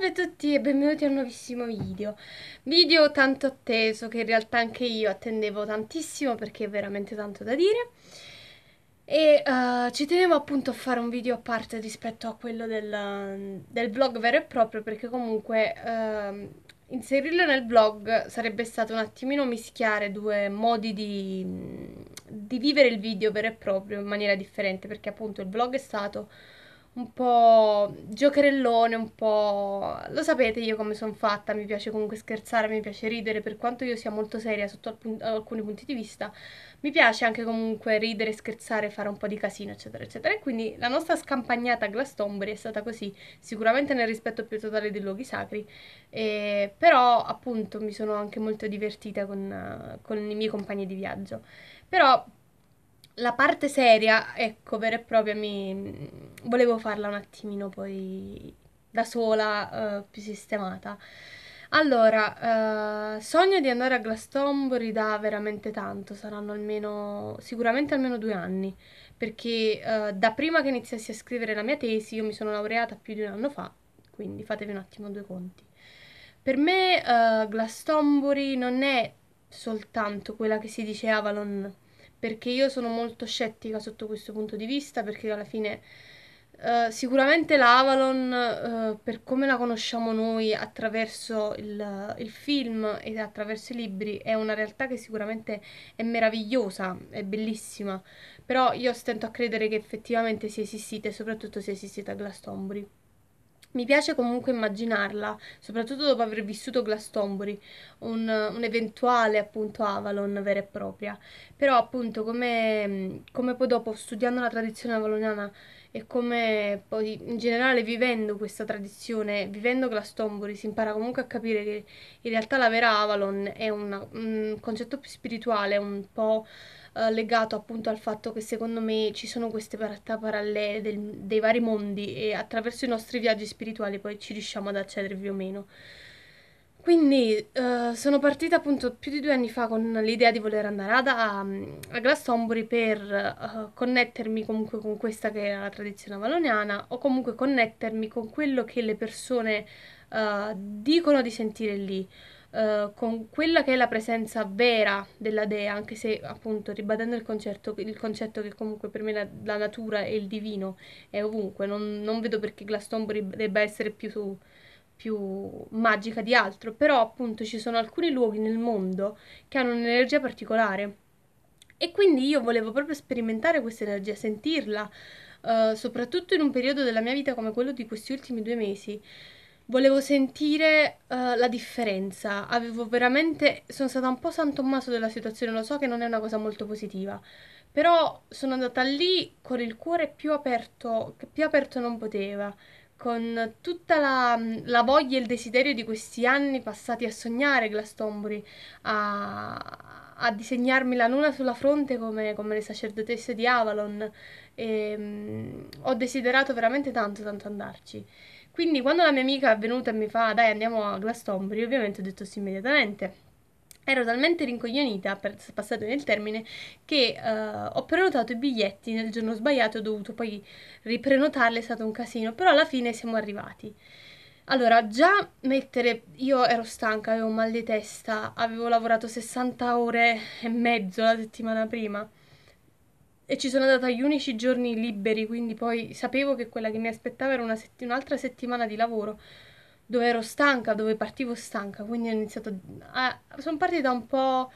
Salve a tutti e benvenuti a un nuovissimo video Video tanto atteso che in realtà anche io attendevo tantissimo perché è veramente tanto da dire E uh, ci tenevo appunto a fare un video a parte rispetto a quello del, del vlog vero e proprio Perché comunque uh, inserirlo nel vlog sarebbe stato un attimino mischiare due modi di, di vivere il video vero e proprio in maniera differente Perché appunto il vlog è stato un po' giocherellone, un po'... Lo sapete io come sono fatta, mi piace comunque scherzare, mi piace ridere, per quanto io sia molto seria sotto alcun... alcuni punti di vista, mi piace anche comunque ridere, scherzare, fare un po' di casino, eccetera, eccetera. E quindi la nostra scampagnata a Glastonbury è stata così, sicuramente nel rispetto più totale dei luoghi sacri, e... però appunto mi sono anche molto divertita con, con i miei compagni di viaggio. Però la parte seria, ecco, vera e propria, mi... volevo farla un attimino poi da sola, uh, più sistemata. Allora, uh, sogno di andare a Glastonbury da veramente tanto, saranno almeno, sicuramente almeno due anni, perché uh, da prima che iniziassi a scrivere la mia tesi, io mi sono laureata più di un anno fa, quindi fatevi un attimo due conti. Per me Glastonbury non è soltanto quella che si dice Avalon, perché io sono molto scettica sotto questo punto di vista, perché alla fine eh, sicuramente l'Avalon, eh, per come la conosciamo noi attraverso il, il, film e attraverso i libri, è una realtà che sicuramente è meravigliosa, è bellissima, però io stento a credere che effettivamente sia esistita e soprattutto sia esistita a Glastonbury. Mi piace comunque immaginarla, soprattutto dopo aver vissuto Glastonbury, un, un eventuale appunto Avalon vera e propria. Però appunto come, come poi dopo studiando la tradizione avaloniana e come poi in generale vivendo questa tradizione, vivendo Glastonbury, si impara comunque a capire che in realtà la vera Avalon è una, un concetto più spirituale, un po' Eh, legato appunto al fatto che secondo me ci sono queste realtà parallele del, dei vari mondi e attraverso i nostri viaggi spirituali poi ci riusciamo ad accedervi o meno. Quindi eh, sono partita appunto più di due anni fa con l'idea di voler andare a, a Glastonbury per eh, connettermi comunque con questa che era la tradizione valoniana o comunque connettermi con quello che le persone eh, dicono di sentire lì. Eh, con quella che è la presenza vera della dea, anche se appunto ribadendo il, concetto, il concetto che comunque per me la, la, natura e il divino è ovunque, non, non vedo perché Glastonbury debba essere più, su, più magica di altro, però appunto ci sono alcuni luoghi nel mondo che hanno un'energia particolare e quindi io volevo proprio sperimentare questa energia, sentirla, eh, soprattutto in un periodo della mia vita come quello di questi ultimi due mesi volevo sentire uh, la differenza. Avevo veramente. Sono stata un po' San Tommaso della situazione, lo so che non è una cosa molto positiva. Però sono andata lì con il cuore più aperto, che più aperto non poteva, con tutta la, la voglia e il desiderio di questi anni passati a sognare Glastonbury, a, a disegnarmi la luna sulla fronte come, come le sacerdotesse di Avalon. E, um, ho desiderato veramente tanto, tanto andarci. Quindi quando la mia amica è venuta e mi fa dai andiamo a Glastonbury, ovviamente ho detto sì immediatamente. Ero talmente rincoglionita, per, passato nel termine, che uh, ho prenotato i biglietti nel giorno sbagliato, e ho dovuto poi riprenotarli, è stato un casino, però alla fine siamo arrivati. Allora, già mettere, io ero stanca, avevo mal di testa, avevo lavorato 60 ore e mezzo la settimana prima e ci sono andata gli unici giorni liberi, quindi poi sapevo che quella che mi aspettava era sett- un'altra settimana di lavoro dove ero stanca, dove partivo stanca, quindi ho iniziato a... sono partita un po'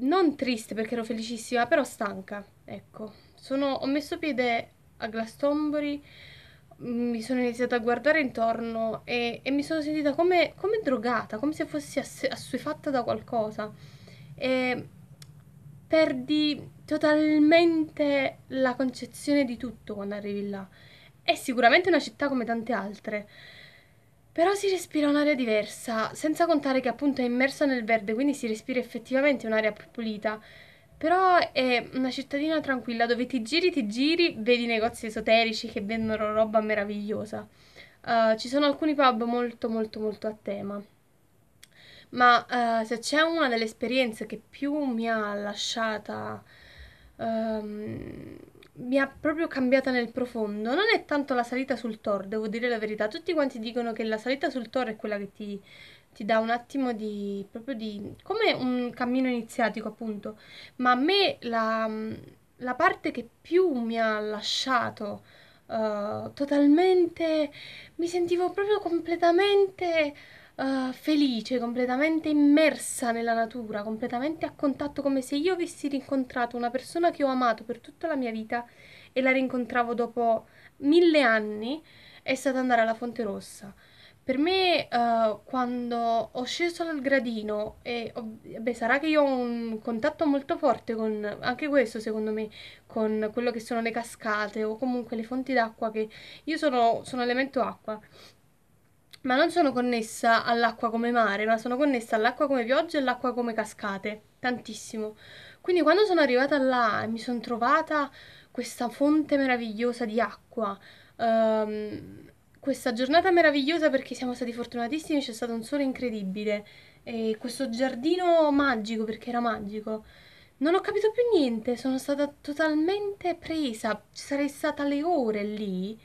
non triste perché ero felicissima, però stanca, ecco. Sono... ho messo piede a Glastonbury, mi sono iniziata a guardare intorno e, e mi sono sentita come, come, drogata, come se fossi assuefatta da qualcosa. E perdi totalmente la concezione di tutto quando arrivi là. È sicuramente una città come tante altre, però si respira un'aria diversa, senza contare che appunto è immersa nel verde, quindi si respira effettivamente un'aria più pulita. Però è una cittadina tranquilla dove ti giri, ti giri, vedi negozi esoterici che vendono roba meravigliosa. Uh, ci sono alcuni pub molto molto molto a tema. Ma uh, se c'è una delle esperienze che più mi ha lasciata ehm, mi ha proprio cambiata nel profondo. Non è tanto la salita sul Thor, devo dire la verità. Tutti quanti dicono che la salita sul Thor è quella che ti, ti dà un attimo di... proprio di... come un cammino iniziatico appunto. Ma a me la, la parte che più mi ha lasciato uh, totalmente... mi sentivo proprio completamente Ah, felice, completamente immersa nella natura, completamente a contatto come se io avessi rincontrato una persona che ho amato per tutta la mia vita e la rincontravo dopo mille anni, è stata andare alla Fonte Rossa. Per me, uh, quando ho sceso dal gradino, e beh, sarà che io ho un contatto molto forte con anche questo, secondo me, con quello che sono le cascate o comunque le fonti d'acqua, che io sono, sono elemento acqua ma non sono connessa all'acqua come mare, ma sono connessa all'acqua come pioggia e all'acqua come cascate, tantissimo. Quindi quando sono arrivata là e mi sono trovata questa fonte meravigliosa di acqua, ehm, questa giornata meravigliosa perché siamo stati fortunatissimi, c'è stato un sole incredibile, e questo giardino magico perché era magico. Non ho capito più niente, sono stata totalmente presa, ci sarei stata le ore lì,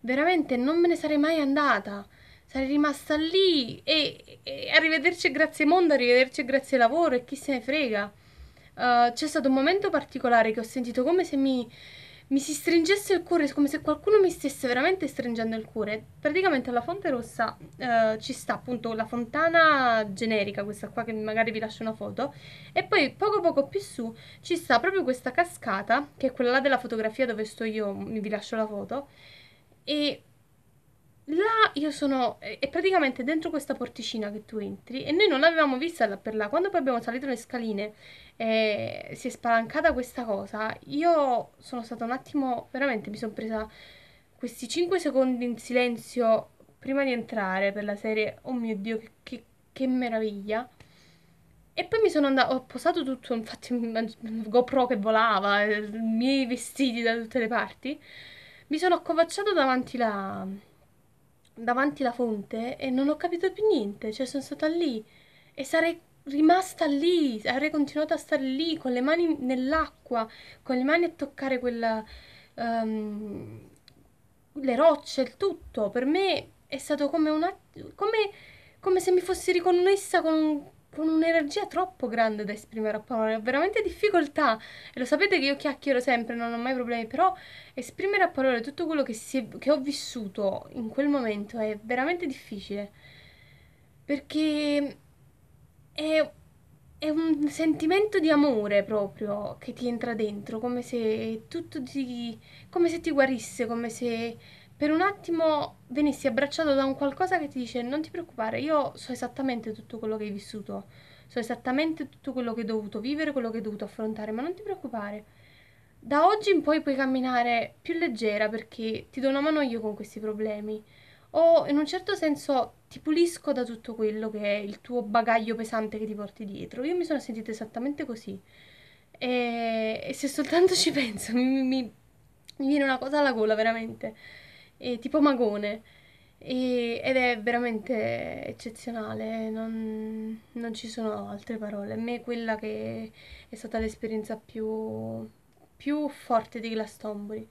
veramente non me ne sarei mai andata sarei rimasta lì e, e arrivederci grazie mondo, arrivederci grazie lavoro e chi se ne frega. Uh, c'è stato un momento particolare che ho sentito come se mi, mi si stringesse il cuore, come se qualcuno mi stesse veramente stringendo il cuore. Praticamente alla Fonte Rossa eh, ci sta appunto la fontana generica, questa qua che magari vi lascio una foto, e poi poco poco più su ci sta proprio questa cascata, che è quella là della fotografia dove sto io, vi lascio la foto, e là io sono, eh, è praticamente dentro questa porticina che tu entri e noi non l'avevamo vista là per là, quando poi abbiamo salito le scaline e eh, si è spalancata questa cosa, io sono stata un attimo, veramente mi sono presa questi 5 secondi in silenzio prima di entrare per la serie, oh mio dio che, che, che meraviglia. E poi mi sono andata, ho posato tutto, infatti GoPro che volava, eh, i miei vestiti da tutte le parti, mi sono accovacciata davanti la davanti alla fonte e non ho capito più niente, cioè sono stata lì e sarei rimasta lì, avrei continuato a stare lì con le mani nell'acqua, con le mani a toccare quella, um, le rocce, il tutto. Per me è stato come, una, come, come se mi fossi riconnessa con, con un'energia troppo grande da esprimere a parole, ho veramente difficoltà. E lo sapete che io chiacchiero sempre, non ho mai problemi, però esprimere a parole tutto quello che, è, che ho vissuto in quel momento è veramente difficile. Perché è, è, un sentimento di amore proprio che ti entra dentro, come se tutto ti... come se ti guarisse, come se per un attimo venissi abbracciato da un qualcosa che ti dice non ti preoccupare, io so esattamente tutto quello che hai vissuto, so esattamente tutto quello che hai dovuto vivere, quello che hai dovuto affrontare, ma non ti preoccupare. Da oggi in poi puoi camminare più leggera perché ti do una mano io con questi problemi. O in un certo senso ti pulisco da tutto quello che è il tuo bagaglio pesante che ti porti dietro. Io mi sono sentita esattamente così. E, e se soltanto ci penso mi, mi, mi viene una cosa alla gola, veramente eh, tipo magone. E, ed è veramente eccezionale, non, non, ci sono altre parole. A me quella che è stata l'esperienza più, più forte di Glastonbury.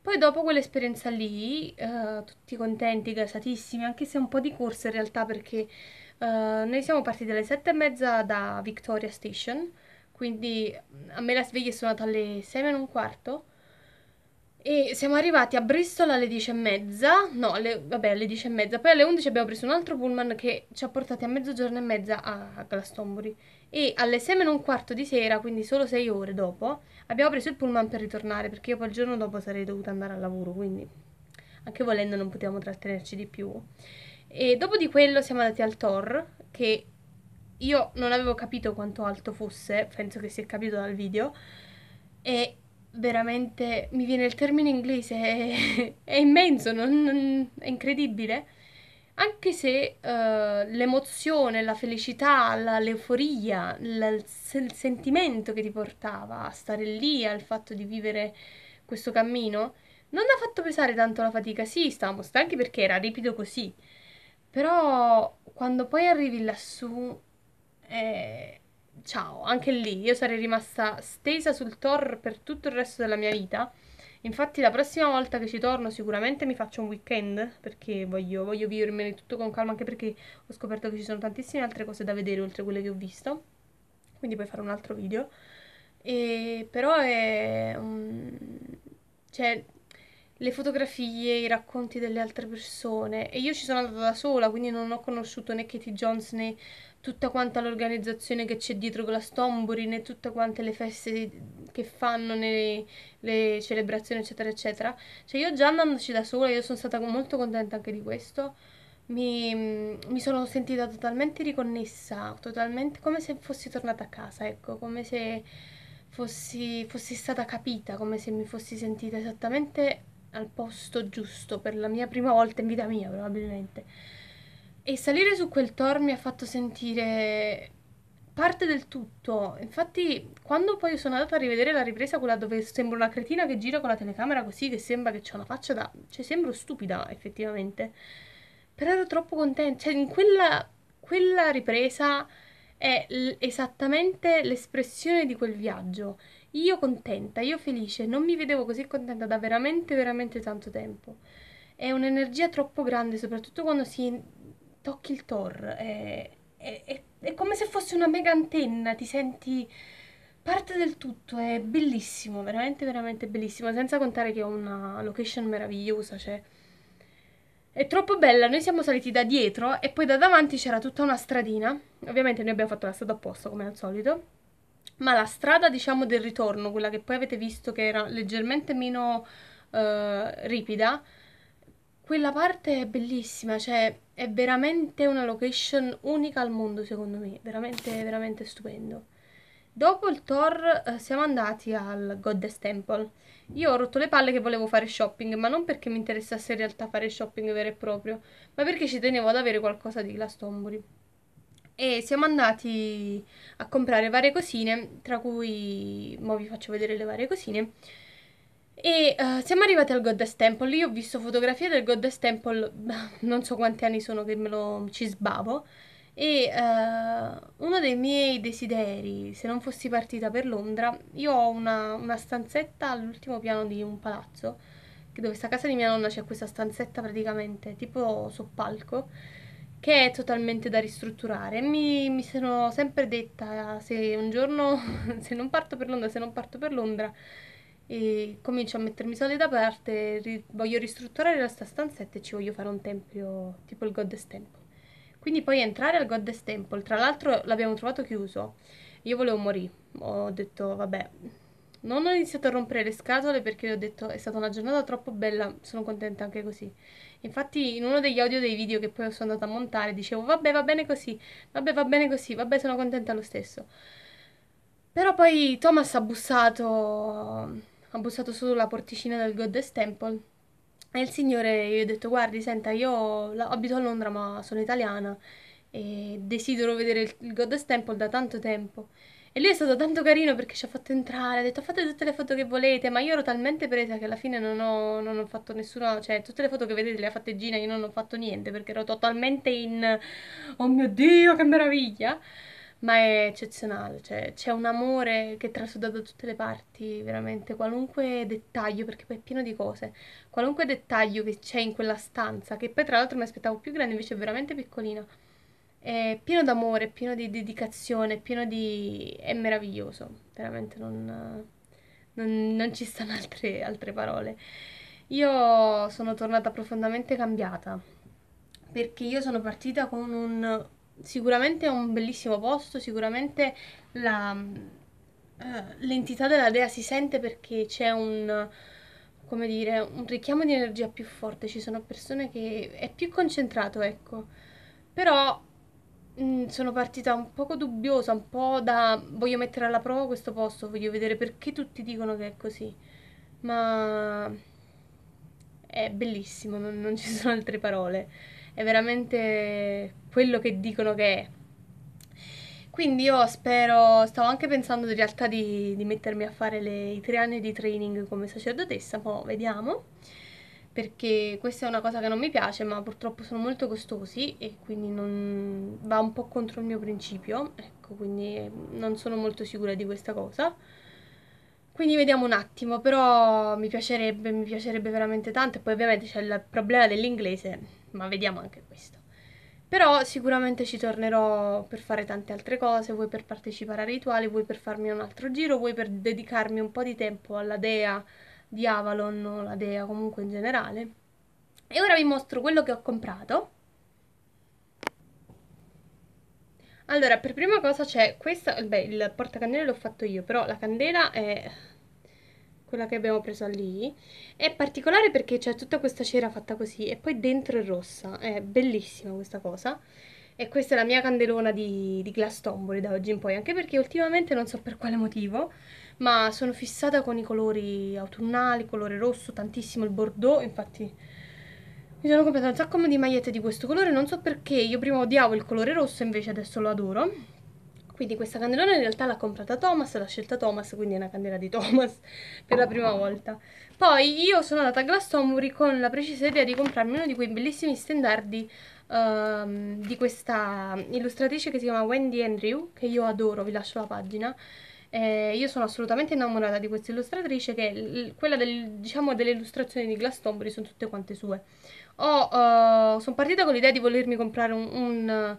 Poi dopo quell'esperienza lì, eh, tutti contenti, gasatissimi, anche se un po' di corsa in realtà perché eh, noi siamo partiti alle sette e mezza da Victoria Station, quindi mm, a me la sveglia è suonata alle 6 meno un quarto e siamo arrivati a Bristol alle 10 e mezza, no, alle, vabbè alle 10 e mezza, poi alle 11 abbiamo preso un altro pullman che ci ha portati a mezzogiorno e mezza a Glastonbury e alle 6 meno un quarto di sera, quindi solo 6 ore dopo, abbiamo preso il pullman per ritornare perché io poi il giorno dopo sarei dovuta andare al lavoro, quindi anche volendo non potevamo trattenerci di più. E dopo di quello siamo andati al Tor, che io non avevo capito quanto alto fosse, penso che si è capito dal video, e veramente mi viene il termine inglese, è, è immenso, non, non, è incredibile. Anche se uh, l'emozione, la felicità, la, l'euforia, la, il, il sentimento che ti portava a stare lì, al fatto di vivere questo cammino, non ha fatto pesare tanto la fatica. Sì, stavamo stanchi perché era ripido così. Però quando poi arrivi lassù eh, ciao, anche lì io sarei rimasta stesa sul Thor per tutto il resto della mia vita. Infatti la prossima volta che ci torno sicuramente mi faccio un weekend perché voglio, voglio vivermene tutto con calma anche perché ho scoperto che ci sono tantissime altre cose da vedere oltre quelle che ho visto. Quindi puoi fare un altro video. E, però è... Um, cioè, le fotografie, i racconti delle altre persone e io ci sono andata da sola, quindi non ho conosciuto né Katie Jones né tutta quanta l'organizzazione che c'è dietro Glastonbury né tutte quante le feste che fanno, né le celebrazioni eccetera eccetera. Cioè io già andandoci da sola, io sono stata molto contenta anche di questo, mi, mi sono sentita totalmente riconnessa, totalmente come se fossi tornata a casa, ecco, come se... Fossi, fossi stata capita come se mi fossi sentita esattamente al posto giusto per la mia prima volta in vita mia, probabilmente. E salire su quel tor mi ha fatto sentire parte del tutto. Infatti, quando poi sono andata a rivedere la ripresa, quella dove sembro una cretina che gira con la telecamera così, che sembra che c'è una faccia da. cioè, sembro stupida effettivamente. Però ero troppo contenta. Cioè, in quella, quella ripresa è l- esattamente l'espressione di quel viaggio. Io contenta, io felice, non mi vedevo così contenta da veramente, veramente tanto tempo. È un'energia troppo grande, soprattutto quando si tocchi il Thor. È, è, è, è come se fosse una mega antenna, ti senti parte del tutto, è bellissimo, veramente, veramente bellissimo. Senza contare che è una location meravigliosa, cioè. È troppo bella, noi siamo saliti da dietro e poi da davanti c'era tutta una stradina. Ovviamente noi abbiamo fatto la strada apposta come al solito ma la strada diciamo del ritorno, quella che poi avete visto che era leggermente meno eh, ripida, quella parte è bellissima, cioè è veramente una location unica al mondo secondo me, veramente, veramente stupendo. Dopo il tour eh, siamo andati al Goddess Temple. Io ho rotto le palle che volevo fare shopping, ma non perché mi interessasse in realtà fare shopping vero e proprio, ma perché ci tenevo ad avere qualcosa di Glastonbury e siamo andati a comprare varie cosine, tra cui, mo vi faccio vedere le varie cosine. E uh, siamo arrivati al Goddess Temple. Io ho visto fotografie del Goddess Temple, non so quanti anni sono che me lo ci sbavo. E uh, uno dei miei desideri, se non fossi partita per Londra, io ho una, una stanzetta all'ultimo piano di un palazzo, che dove sta casa di mia nonna c'è questa stanzetta praticamente, tipo soppalco. palco che è totalmente da ristrutturare. Mi, mi sono sempre detta se un giorno, se non parto per Londra, se non parto per Londra, e comincio a mettermi soldi da parte, ri, voglio ristrutturare la sta stanzetta e ci voglio fare un tempio tipo il Goddess Temple. Quindi poi entrare al Goddess Temple, tra l'altro l'abbiamo trovato chiuso, io volevo morire, ho detto vabbè, non ho iniziato a rompere le scatole perché ho detto è stata una giornata troppo bella, sono contenta anche così. Infatti in uno degli audio dei video che poi sono andata a montare dicevo vabbè va bene così, vabbè va bene così, vabbè sono contenta lo stesso. Però poi Thomas ha bussato, ha bussato sulla porticina del Goddess Temple e il signore gli ha detto guardi senta io abito a Londra ma sono italiana e desidero vedere il Goddess Temple da tanto tempo. E lui è stato tanto carino perché ci ha fatto entrare, ha detto fate tutte le foto che volete, ma io ero talmente presa che alla fine non ho, non ho fatto nessuna, cioè tutte le foto che vedete le ha fatte Gina, io non ho fatto niente perché ero totalmente in, oh mio Dio che meraviglia, ma è eccezionale, cioè c'è un amore che trasuda da tutte le parti, veramente, qualunque dettaglio, perché poi è pieno di cose, qualunque dettaglio che c'è in quella stanza, che poi tra l'altro mi aspettavo più grande, invece è veramente piccolina è pieno d'amore, pieno di dedicazione, pieno di... è meraviglioso, veramente non, non, non ci stanno altre, altre parole. Io sono tornata profondamente cambiata, perché io sono partita con un... sicuramente un bellissimo posto, sicuramente la, eh, l'entità della dea si sente perché c'è un come dire, un richiamo di energia più forte, ci sono persone che è più concentrato, ecco. Però Mm, sono partita un poco dubbiosa, un po' da: "Voglio mettere alla prova questo posto, voglio vedere perché tutti dicono che è così". Ma è bellissimo, non non ci sono altre parole. È veramente quello che dicono che è. Quindi io spero stavo anche pensando in realtà di di mettermi a fare le i tre anni di training come sacerdotessa, mo' vediamo perché questa è una cosa che non mi piace ma purtroppo sono molto costosi e quindi non... va un po' contro il mio principio, ecco quindi non sono molto sicura di questa cosa. Quindi vediamo un attimo, però mi piacerebbe, mi piacerebbe veramente tanto e poi ovviamente c'è il problema dell'inglese, ma vediamo anche questo. Però sicuramente ci tornerò per fare tante altre cose, vuoi per partecipare a rituali, vuoi per farmi un altro giro, vuoi per dedicarmi un po' di tempo alla dea, di Avalon o la Dea comunque in generale. E ora vi mostro quello che ho comprato. Allora, per prima cosa c'è questa, beh, il portacandele l'ho fatto io, però la candela è quella che abbiamo preso lì. È particolare perché c'è tutta questa cera fatta così e poi dentro è rossa, è bellissima questa cosa. E questa è la mia candelona di, di glass tombole da oggi in poi, anche perché ultimamente non so per quale motivo ma sono fissata con i colori autunnali, colore rosso, tantissimo il bordeaux, infatti mi sono comprata un sacco di magliette di questo colore, non so perché, io prima odiavo il colore rosso, invece adesso lo adoro. Quindi questa candelona in realtà l'ha comprata Thomas, l'ha scelta Thomas, quindi è una candela di Thomas per la prima volta. Poi io sono andata a Glastonbury con la precisa idea di comprarmi uno di quei bellissimi stendardi um, ehm, di questa illustratrice che si chiama Wendy Andrew, che io adoro, vi lascio la pagina. Eh, io sono assolutamente innamorata di questa illustratrice che l- quella del, diciamo, delle illustrazioni di Glastonbury sono tutte quante sue. Uh, eh, sono partita con l'idea di volermi comprare un, un,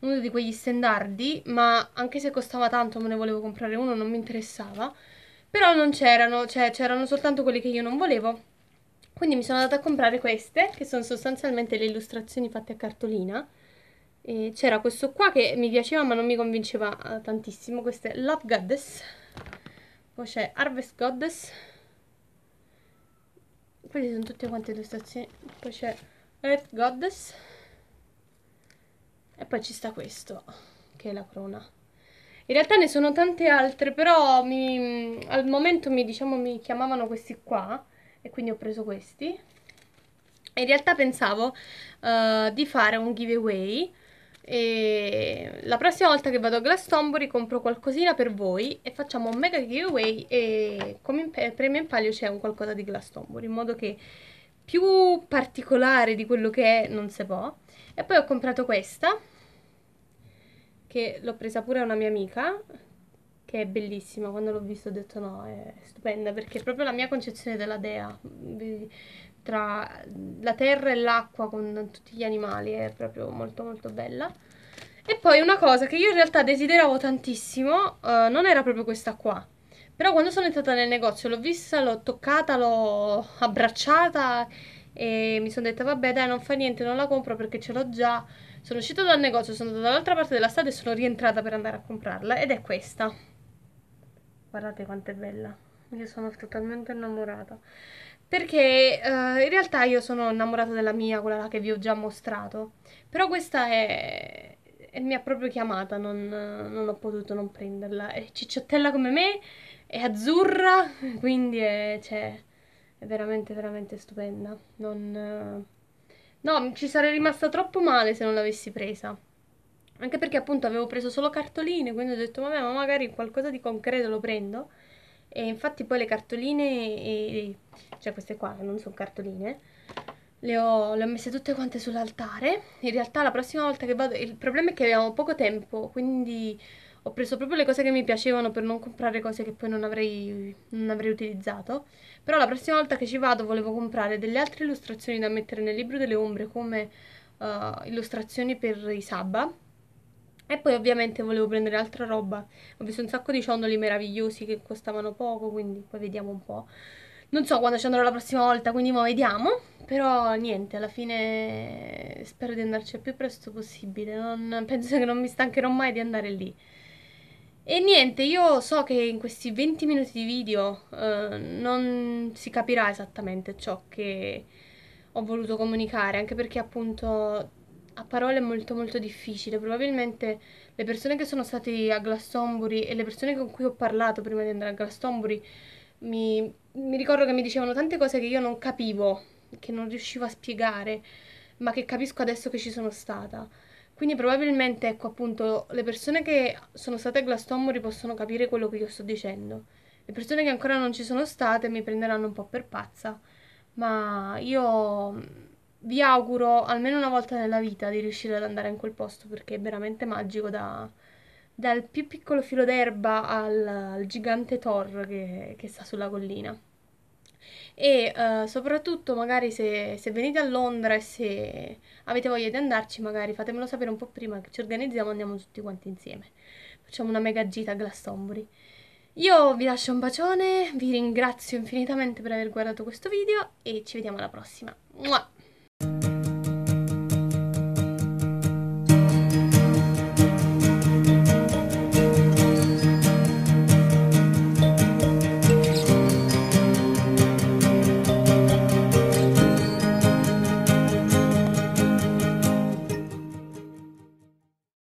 uno di quegli standardi, ma anche se costava tanto me ne volevo comprare uno, non mi interessava. Però non c'erano, cioè c'erano soltanto quelli che io non volevo. Quindi mi sono andata a comprare queste, che sono sostanzialmente le illustrazioni fatte a cartolina. E c'era questo qua che mi piaceva ma non mi convinceva eh, tantissimo. Questo è Love Goddess. Poi c'è Harvest Goddess. Queste sono tutte quante stazioni. Poi c'è Earth Goddess. E poi ci sta questo, che è la crona. In realtà ne sono tante altre, però mi, al momento mi, diciamo, mi chiamavano questi qua. E quindi ho preso questi. In realtà pensavo uh, di fare un giveaway e la prossima volta che vado a Glastonbury compro qualcosina per voi e facciamo un mega giveaway e come eh, premio in palio c'è un qualcosa di Glastonbury in modo che più particolare di quello che è non si può. E poi ho comprato questa che l'ho presa pure a una mia amica che è bellissima, quando l'ho vista ho detto no, è stupenda perché è proprio la mia concezione della dea tra la terra e l'acqua con tutti gli animali, è proprio molto molto bella. E poi una cosa che io in realtà desideravo tantissimo, eh, non era proprio questa qua, però quando sono entrata nel negozio l'ho vista, l'ho toccata, l'ho abbracciata e mi sono detta vabbè dai non fa niente, non la compro perché ce l'ho già. Sono uscita dal negozio, sono andata dall'altra parte della strada e sono rientrata per andare a comprarla ed è questa. Guardate quanto è bella. Io sono totalmente innamorata. Perché eh, in realtà io sono innamorata della mia, quella che vi ho già mostrato. Però questa è, è mi ha proprio chiamata, non, non, ho potuto non prenderla. È cicciottella come me, è azzurra, quindi è, cioè, è veramente, veramente stupenda. Non, no, ci sarei rimasta troppo male se non l'avessi presa. Anche perché appunto avevo preso solo cartoline, quindi ho detto vabbè, ma magari qualcosa di concreto lo prendo. E infatti poi le cartoline, e, cioè queste qua non sono cartoline, le ho, le ho, messe tutte quante sull'altare. In realtà la prossima volta che vado, il problema è che avevamo poco tempo, quindi ho preso proprio le cose che mi piacevano per non comprare cose che poi non avrei, non avrei utilizzato. Però la prossima volta che ci vado volevo comprare delle altre illustrazioni da mettere nel libro delle ombre come uh, illustrazioni per i sabba e poi ovviamente volevo prendere altra roba. Ho visto un sacco di ciondoli meravigliosi che costavano poco, quindi poi vediamo un po'. Non so quando ci andrò la prossima volta, quindi mo vediamo. Però niente, alla fine spero di andarci il più presto possibile. Non, penso che non mi stancherò mai di andare lì. E niente, io so che in questi 20 minuti di video eh, non si capirà esattamente ciò che ho voluto comunicare, anche perché appunto a parole è molto molto difficile. Probabilmente le persone che sono state a Glastonbury e le persone con cui ho parlato prima di andare a Glastonbury mi, mi ricordo che mi dicevano tante cose che io non capivo, che non riuscivo a spiegare, ma che capisco adesso che ci sono stata. Quindi probabilmente, ecco appunto, le persone che sono state a Glastonbury possono capire quello che io sto dicendo. Le persone che ancora non ci sono state mi prenderanno un po' per pazza, ma io vi auguro almeno una volta nella vita di riuscire ad andare in quel posto perché è veramente magico da, dal più piccolo filo d'erba al, al gigante Thor che, che, sta sulla collina. E uh, soprattutto magari se, se, venite a Londra e se avete voglia di andarci magari fatemelo sapere un po' prima che ci organizziamo e andiamo tutti quanti insieme. Facciamo una mega gita a Glastonbury. Io vi lascio un bacione, vi ringrazio infinitamente per aver guardato questo video e ci vediamo alla prossima. Muah!